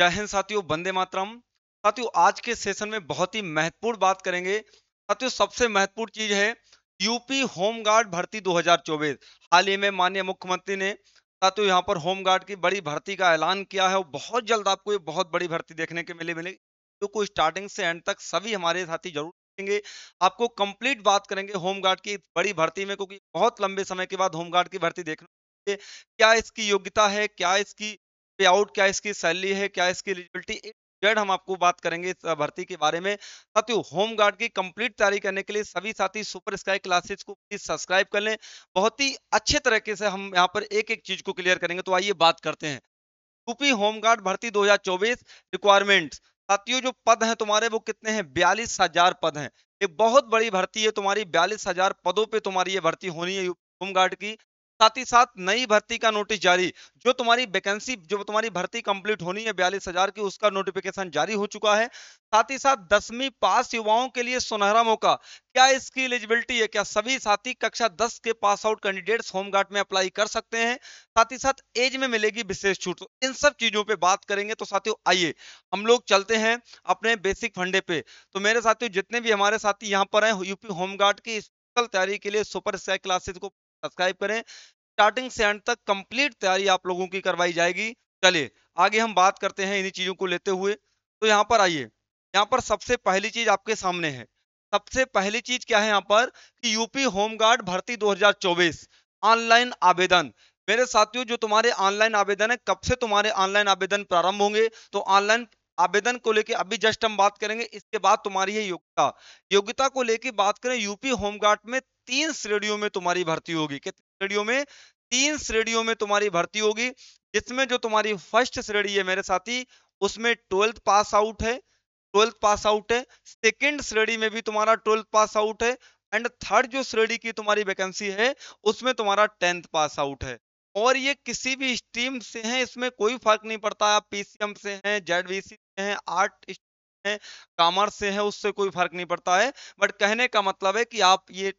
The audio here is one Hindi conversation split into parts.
जय हिंद साथियों बंदे मातरम साथियों आज के सेशन में बहुत ही महत्वपूर्ण बात करेंगे साथियों सबसे महत्वपूर्ण चीज है यूपी होमगार्ड भर्ती 2024 हाल ही में माननीय मुख्यमंत्री ने साथियों यहाँ पर होमगार्ड की बड़ी भर्ती का ऐलान किया है और बहुत जल्द आपको ये बहुत बड़ी भर्ती देखने के मिले मिलेगी तो को स्टार्टिंग से एंड तक सभी हमारे साथी जरूर देखेंगे आपको कंप्लीट बात करेंगे होमगार्ड की बड़ी भर्ती में क्योंकि बहुत लंबे समय के बाद होमगार्ड की भर्ती देखने क्या इसकी योग्यता है क्या इसकी पे आउट क्या इसकी सैलरी है क्या इसकी एलिजिबिलिटी जेड हम आपको बात करेंगे इस भर्ती के बारे में साथियों होम गार्ड की कंप्लीट तैयारी करने के लिए सभी साथी सुपर स्काई क्लासेस को प्लीज सब्सक्राइब कर लें बहुत ही अच्छे तरीके से हम यहाँ पर एक एक चीज को क्लियर करेंगे तो आइए बात करते हैं यूपी होम गार्ड भर्ती 2024 रिक्वायरमेंट साथियों जो पद हैं तुम्हारे वो कितने हैं बयालीस पद हैं एक बहुत बड़ी भर्ती है तुम्हारी बयालीस पदों पर तुम्हारी ये भर्ती होनी है होमगार्ड की साथ ही साथ नई भर्ती का नोटिस जारी जो तुम्हारी वैकेंसी जो तुम्हारी भर्ती कंप्लीट होनी है बयालीस हजार की उसका नोटिफिकेशन जारी हो चुका है साथ ही साथ दसवीं पास युवाओं के लिए सुनहरा मौका क्या इसकी एलिजिबिलिटी है क्या सभी साथी कक्षा दस के पास आउट कैंडिडेट्स होमगार्ड में अप्लाई कर सकते हैं साथ ही साथ एज में मिलेगी विशेष छूट तो इन सब चीजों पर बात करेंगे तो साथियों आइए हम लोग चलते हैं अपने बेसिक फंडे पे तो मेरे साथियों जितने भी हमारे साथी यहाँ पर है यूपी होमगार्ड की तैयारी के लिए सुपर स्काई क्लासेस को सब्सक्राइब करें स्टार्टिंग से एंड तक कंप्लीट तैयारी आप लोगों की करवाई जाएगी चलिए आगे हम बात करते हैं इन्हीं चीजों को लेते हुए तो यहाँ पर आइए यहाँ पर सबसे पहली चीज आपके सामने है सबसे पहली चीज क्या है यहाँ पर कि यूपी होमगार्ड भर्ती 2024 ऑनलाइन आवेदन मेरे साथियों जो तुम्हारे ऑनलाइन आवेदन है कब से तुम्हारे ऑनलाइन आवेदन प्रारंभ होंगे तो ऑनलाइन आवेदन को लेके अभी जस्ट हम बात करेंगे इसके बाद तुम्हारी है योग्यता योग्यता को लेके बात करें यूपी होमगार्ड में तीन श्रेणियों में तुम्हारी भर्ती होगी कितनी श्रेणियों में तीन श्रेणियों में तुम्हारी भर्ती होगी जिसमें जो तुम्हारी फर्स्ट श्रेणी है मेरे साथी उसमें ट्वेल्थ पास आउट है ट्वेल्थ पास आउट है सेकेंड श्रेणी में भी तुम्हारा ट्वेल्थ पास आउट है एंड थर्ड जो श्रेणी की तुम्हारी वैकेंसी है उसमें तुम्हारा टेंथ पास आउट है और ये किसी भी स्ट्रीम से हैं इसमें कोई फर्क नहीं पड़ता आप पीसीएम से हैं जेडवीसी से हैं आर्ट हैं कॉमर्स से हैं उससे कोई फर्क नहीं पड़ता है बट कहने का मतलब है कि आप ये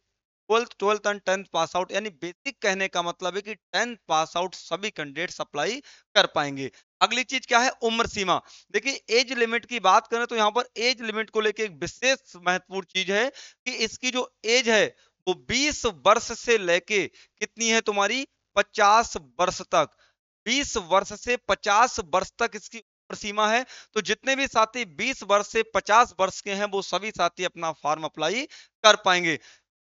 twelfth twelfth and tenth pass out यानी बेसिक कहने का मतलब है कि टेंथ पास आउट सभी कैंडिडेट सप्लाई कर पाएंगे अगली चीज क्या है उम्र सीमा देखिए एज लिमिट की बात करें तो यहाँ पर एज लिमिट को लेकर एक विशेष महत्वपूर्ण चीज है कि इसकी जो एज है वो 20 वर्ष से लेके कितनी है तुम्हारी 50 वर्ष तक 20 वर्ष से 50 वर्ष तक इसकी उम्र सीमा है तो जितने भी साथी 20 वर्ष से 50 वर्ष के हैं वो सभी साथी अपना फॉर्म अप्लाई कर पाएंगे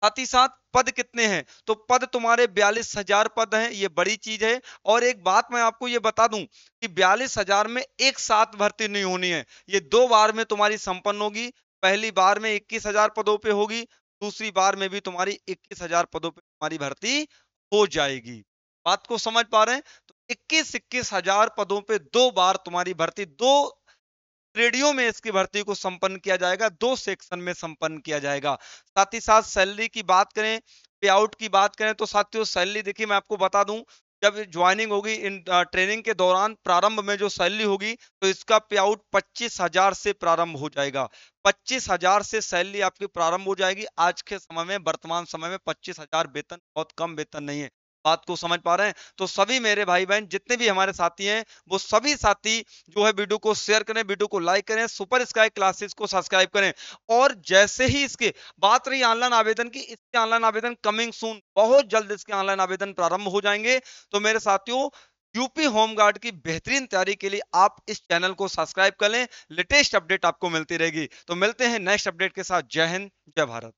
साथ ही साथ पद कितने हैं तो पद तुम्हारे बयालीस हजार पद हैं ये बड़ी चीज है और एक बात मैं आपको ये बता दूं कि बयालीस हजार में एक साथ भर्ती नहीं होनी है ये दो बार में तुम्हारी संपन्न होगी पहली बार में इक्कीस हजार पदों पे होगी दूसरी बार में भी तुम्हारी इक्कीस हजार पदों पे तुम्हारी भर्ती हो जाएगी बात को समझ पा रहे हैं तो इक्कीस इक्कीस हजार पदों पर दो बार तुम्हारी भर्ती दो रेडियो में इसकी भर्ती को संपन्न किया जाएगा दो सेक्शन में संपन्न किया जाएगा साथ ही साथ सैलरी की बात करें पे आउट की बात करें तो साथियों सैलरी देखिए मैं आपको बता दूं जब ज्वाइनिंग होगी इन ट्रेनिंग के दौरान प्रारंभ में जो सैलरी होगी तो इसका पे आउट पच्चीस हजार से प्रारंभ हो जाएगा पच्चीस हजार से सैलरी आपकी प्रारंभ हो जाएगी आज के समय में वर्तमान समय में पच्चीस हजार वेतन बहुत कम वेतन नहीं है बात को समझ पा रहे हैं तो सभी मेरे भाई बहन जितने भी हमारे साथी हैं वो सभी साथी जो है वीडियो को शेयर करें वीडियो को लाइक करें सुपर स्काई क्लासेस को सब्सक्राइब करें और जैसे ही इसके बात रही ऑनलाइन आवेदन की इसके ऑनलाइन आवेदन कमिंग सून बहुत जल्द इसके ऑनलाइन आवेदन प्रारंभ हो जाएंगे तो मेरे साथियों यूपी होमगार्ड की बेहतरीन तैयारी के लिए आप इस चैनल को सब्सक्राइब कर लें लेटेस्ट अपडेट आपको मिलती रहेगी तो मिलते हैं नेक्स्ट अपडेट के साथ जय हिंद जय भारत